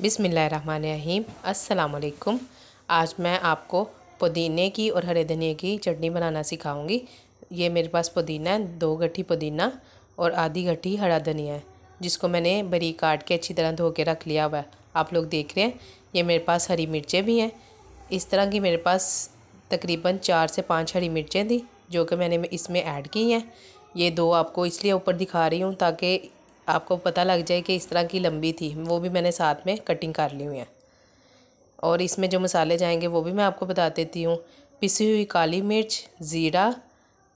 बिसमीम् अल्लाम आज मैं आपको पुदीने की और हरे धनिया की चटनी बनाना सिखाऊंगी ये मेरे पास पुदीना है दो गट्ठी पुदीना और आधी गट्ठी हरा धनिया है जिसको मैंने बरी काट के अच्छी तरह धो के रख लिया हुआ है आप लोग देख रहे हैं ये मेरे पास हरी मिर्चें भी हैं इस तरह की मेरे पास तकरीबन चार से पाँच हरी मिर्चें दी जो कि मैंने इसमें ऐड की हैं ये दो आपको इसलिए ऊपर दिखा रही हूँ ताकि आपको पता लग जाए कि इस तरह की लंबी थी वो भी मैंने साथ में कटिंग कर ली हुई है और इसमें जो मसाले जाएंगे वो भी मैं आपको बता देती हूँ पिसी हुई काली मिर्च ज़ीरा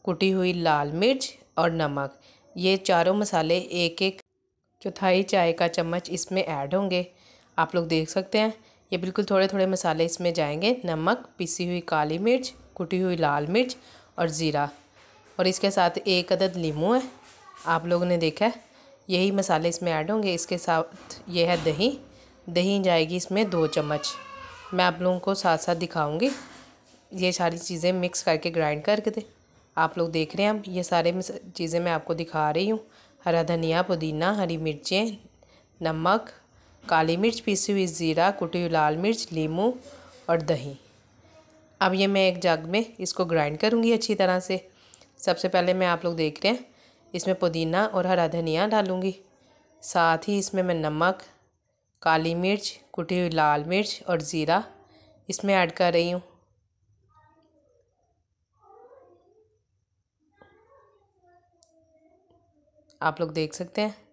कुटी हुई लाल मिर्च और नमक ये चारों मसाले एक एक चौथाई चाय का चम्मच इसमें ऐड होंगे आप लोग देख सकते हैं ये बिल्कुल थोड़े थोड़े मसाले इसमें जाएंगे नमक पिसी हुई काली मिर्च कुटी हुई लाल मिर्च और ज़ीरा और इसके साथ एक अदद लीमू है आप लोगों ने देखा है यही मसाले इसमें ऐड होंगे इसके साथ ये है दही दही जाएगी इसमें दो चम्मच मैं आप लोगों को साथ साथ दिखाऊंगी ये सारी चीज़ें मिक्स करके ग्राइंड करके दे आप लोग देख रहे हैं हम ये सारे चीज़ें मैं आपको दिखा रही हूँ हरा धनिया पुदीना हरी मिर्चें नमक काली मिर्च पीसी हुई ज़ीरा कुटी हुई लाल मिर्च लीमू और दही अब ये मैं एक जग में इसको ग्राइंड करूँगी अच्छी तरह से सबसे पहले मैं आप लोग देख रहे हैं इसमें पुदीना और हरा धनिया डालूँगी साथ ही इसमें मैं नमक काली मिर्च कुटी हुई लाल मिर्च और ज़ीरा इसमें ऐड कर रही हूँ आप लोग देख सकते हैं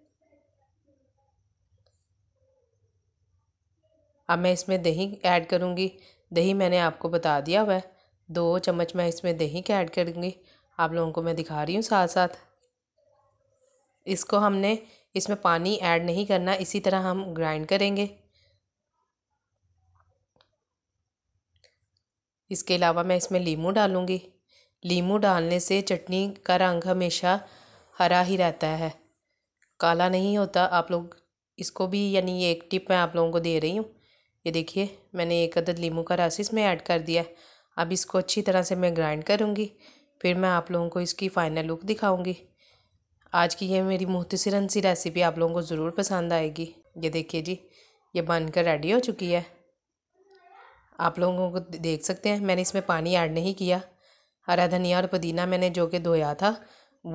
अब मैं इसमें दही ऐड करूँगी दही मैंने आपको बता दिया हुआ है दो चम्मच मैं इसमें दही का ऐड करूँगी आप लोगों को मैं दिखा रही हूँ साथ साथ इसको हमने इसमें पानी ऐड नहीं करना इसी तरह हम ग्राइंड करेंगे इसके अलावा मैं इसमें लीमू डालूँगी लीमू डालने से चटनी का रंग हमेशा हरा ही रहता है काला नहीं होता आप लोग इसको भी यानी ये एक टिप मैं आप लोगों को दे रही हूँ ये देखिए मैंने एक अदद लीमू का रस इसमें ऐड कर दिया अब इसको अच्छी तरह से मैं ग्राइंड करूँगी फिर मैं आप लोगों को इसकी फ़ाइनल लुक दिखाऊँगी आज की ये मेरी मुहतसरन सी रेसिपी आप लोगों को ज़रूर पसंद आएगी ये देखिए जी ये बनकर रेडी हो चुकी है आप लोगों को देख सकते हैं मैंने इसमें पानी ऐड नहीं किया हरा धनिया और पुदीना मैंने जो कि धोया था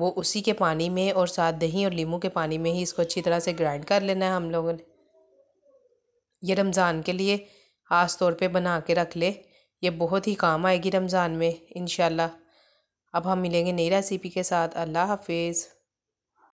वो उसी के पानी में और साथ दही और लीमू के पानी में ही इसको अच्छी तरह से ग्राइंड कर लेना है हम लोगों ने ये रमज़ान के लिए ख़ास तौर पे बना के रख ले ये बहुत ही काम आएगी रमज़ान में इन अब हम मिलेंगे नई रेसिपी के साथ अल्लाह हाफिज़